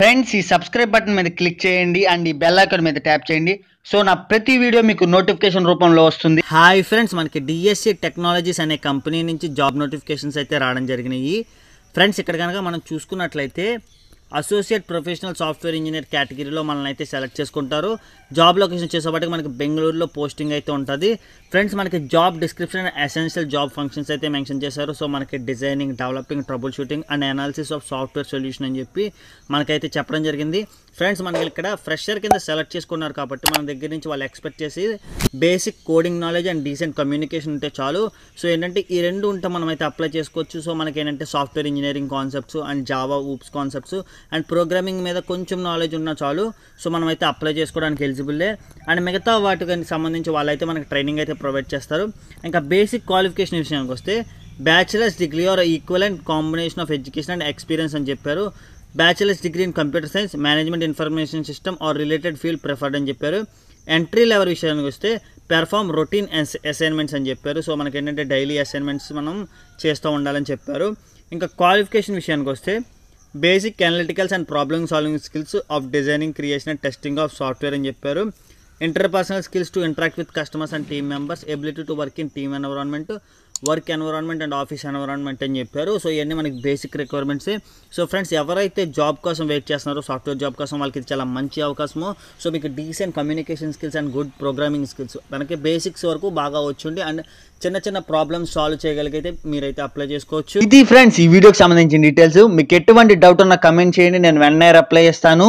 friends ఈ subscribe button మీద click చేయండి అండ్ ఈ బెల్ ఐకాన్ మీద ట్యాప్ చేయండి సో నా ప్రతి వీడియో మీకు నోటిఫికేషన్ రూపంలో వస్తుంది హాయ్ ఫ్రెండ్స్ మనకి డిఎస్సి టెక్నాలజీస్ అనే కంపెనీ నుంచి జాబ్ నోటిఫికేషన్స్ అయితే రావడం జరిగినాయి ఫ్రెండ్స్ ఇక్కడ కనుక మనం చూసుకున్నట్లయితే అసోసియేట్ ప్రొఫెషనల్ సాఫ్ట్వేర్ ఇంజనీర్ కేటగిరీలో మనల్ని అయితే సెలెక్ట్ చేసుకుంటారు జాబ్ లొకేషన్ వచ్చేసప్పటికి మనకి బెంగళూరులో పోస్టింగ్ అయితే ఉంటుంది ఫ్రెండ్స్ మనకి job description essential job functions అయితే మెన్షన్ చేశారు సో మనకి designing developing troubleshooting and analysis of software solution అని చెప్పి మనకైతే చెప్పడం జరిగింది ఫ్రెండ్స్ మనకి ఇక్కడ ఫ్రెషర్ కింద సెలెక్ట్ చేసుకున్నారు కాబట్టి మన దగ్గర నుంచి వాళ్ళు ఎక్స్పెక్ట్ చేసి basic coding knowledge and decent communication ఉంటే చాలు సో ఏంటంటే ఈ రెండు ఉంటే మనం అయితే అప్లై చేసుకోవచ్చు సో మనకి ఏంటంటే software engineering concepts and Java OOPS concepts and programming మీద కొంచెం నాలెడ్జ్ ఉన్నా చాలు సో మనం అయితే అప్లై చేసుకోవడానికి ఎలిజిబుల్లే అండ్ మిగతా వాటికి సంబంధించి వాళ్ళైతే మనకి ట్రైనింగ్ అయితే ప్రొవైడ్ చేస్తారు ఇంకా బేసిక్ క్వాలిఫికేషన్ విషయానికి వస్తే bachelors degree or equal and combination of education and experience అని చెప్పారు bachelors degree in computer science management information system or related field preferred అని చెప్పారు ఎంట్రీ లెవెల్ విషయానికి వస్తే పెర్ఫామ్ రొటీన్ అసైన్మెంట్స్ అని చెప్పారు సో మనకి ఏంటంటే డైలీ అసైన్మెంట్స్ మనం చేస్తూ ఉండాలని చెప్పారు ఇంకా క్వాలిఫికేషన్ విషయానికి వస్తే basic analyticals and problem solving skills of designing creation and testing of software అని చెప్పారు interpersonal skills to interact with customers and team members ability to work in team environment work environment and office environment అని చెప్పారు so ఇవన్నీ మనకి basic రిక్వైర్మెంట్సే so friends ఎవరైతే job కోసం wait చేస్తున్నారో సాఫ్ట్వేర్ జాబ్ కోసం వాళ్ళకి చాలా మంచి అవకాశము సో మీకు decent communication skills and good programming skills మనకి బేసిక్స్ వరకు బాగా వచ్చిండి అండ్ చిన్న చిన్న ప్రాబ్లమ్స్ సాల్వ్ చేయగలిగితే మీరైతే అప్లై చేసుకోవచ్చు ఇది ఫ్రెండ్స్ ఈ వీడియోకి సంబంధించిన డీటెయిల్స్ మీకు ఎటువంటి డౌట్ ఉన్న కమెంట్ చేయండి నేను వెంటనే అప్లై చేస్తాను